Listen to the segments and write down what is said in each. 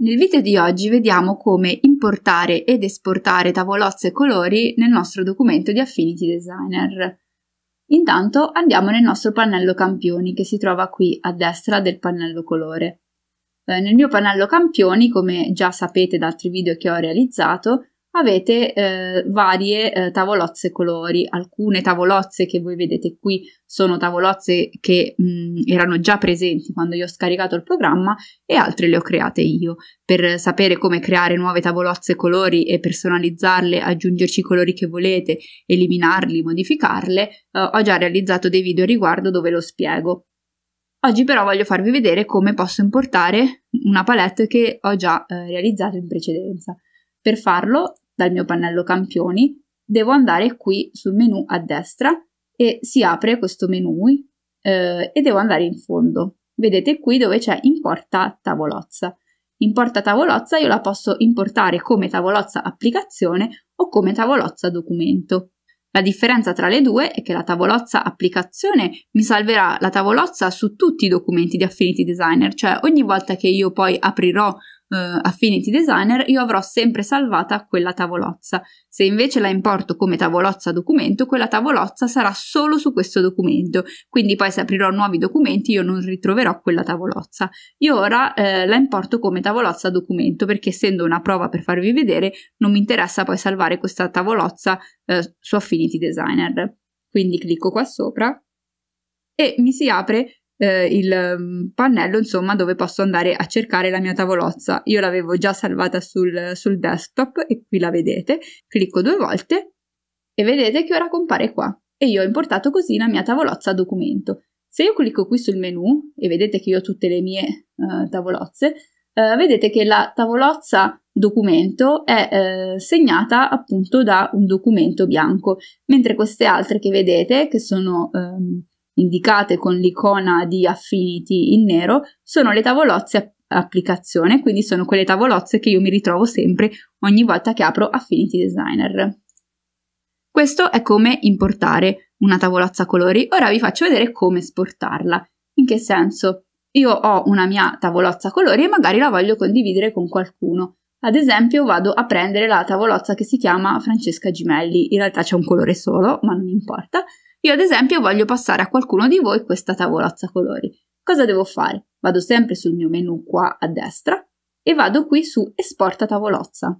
Nel video di oggi vediamo come importare ed esportare tavolozze e colori nel nostro documento di Affinity Designer. Intanto andiamo nel nostro pannello campioni che si trova qui a destra del pannello colore. Eh, nel mio pannello campioni, come già sapete da altri video che ho realizzato, avete eh, varie eh, tavolozze colori. Alcune tavolozze che voi vedete qui sono tavolozze che mh, mm, erano già presenti quando io ho scaricato il programma e altre le ho create io. Per sapere come creare nuove tavolozze colori e personalizzarle, aggiungerci i colori che volete, eliminarli, modificarle, eh, ho già realizzato dei video a riguardo dove lo spiego. Oggi però voglio farvi vedere come posso importare una palette che ho già eh, realizzato in precedenza. Per farlo dal mio pannello campioni, devo andare qui sul menu a destra e si apre questo menu eh, e devo andare in fondo. Vedete qui dove c'è importa tavolozza. Importa tavolozza io la posso importare come tavolozza applicazione o come tavolozza documento. La differenza tra le due è che la tavolozza applicazione mi salverà la tavolozza su tutti i documenti di Affinity Designer, cioè ogni volta che io poi aprirò eh, Affinity Designer, io avrò sempre salvata quella tavolozza. Se invece la importo come tavolozza documento, quella tavolozza sarà solo su questo documento. Quindi poi se aprirò nuovi documenti io non ritroverò quella tavolozza. Io ora eh, la importo come tavolozza documento perché essendo una prova per farvi vedere, non mi interessa poi salvare questa tavolozza eh, su Affinity Designer. Quindi clicco qua sopra e mi si apre eh, il mm, pannello insomma dove posso andare a cercare la mia tavolozza. Io l'avevo già salvata sul, sul desktop e qui la vedete, clicco due volte e vedete che ora compare qua e io ho importato così la mia tavolozza documento. Se io clicco qui sul menu e vedete che io ho tutte le mie eh, tavolozze, eh, vedete che la tavolozza documento è eh, segnata appunto da un documento bianco, mentre queste altre che vedete, che sono ehm, indicate con l'icona di Affinity in nero, sono le tavolozze applicazione, quindi sono quelle tavolozze che io mi ritrovo sempre ogni volta che apro Affinity Designer. Questo è come importare una tavolozza colori. Ora vi faccio vedere come esportarla. In che senso? Io ho una mia tavolozza colori e magari la voglio condividere con qualcuno. Ad esempio vado a prendere la tavolozza che si chiama Francesca Gimelli, in realtà c'è un colore solo, ma non importa, io ad esempio voglio passare a qualcuno di voi questa tavolozza colori. Cosa devo fare? Vado sempre sul mio menu qua a destra e vado qui su esporta tavolozza.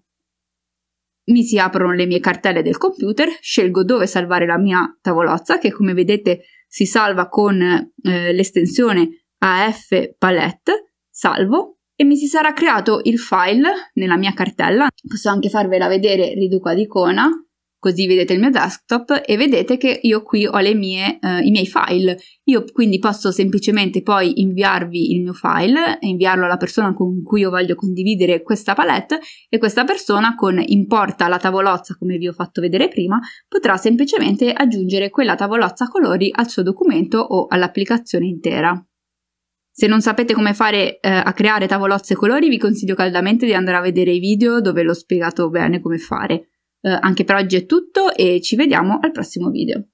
Mi si aprono le mie cartelle del computer, scelgo dove salvare la mia tavolozza che come vedete si salva con eh, l'estensione AF palette, salvo e mi si sarà creato il file nella mia cartella. Posso anche farvela vedere riduco ad icona Così vedete il mio desktop e vedete che io qui ho mie, eh, i miei file. Io quindi posso semplicemente poi inviarvi il mio file e inviarlo alla persona con cui io voglio condividere questa palette e questa persona con importa la tavolozza come vi ho fatto vedere prima potrà semplicemente aggiungere quella tavolozza colori al suo documento o all'applicazione intera. Se non sapete come fare eh, a creare tavolozze colori, vi consiglio caldamente di andare a vedere i video dove l'ho spiegato bene come fare. Eh, anche per oggi è tutto e ci vediamo al prossimo video.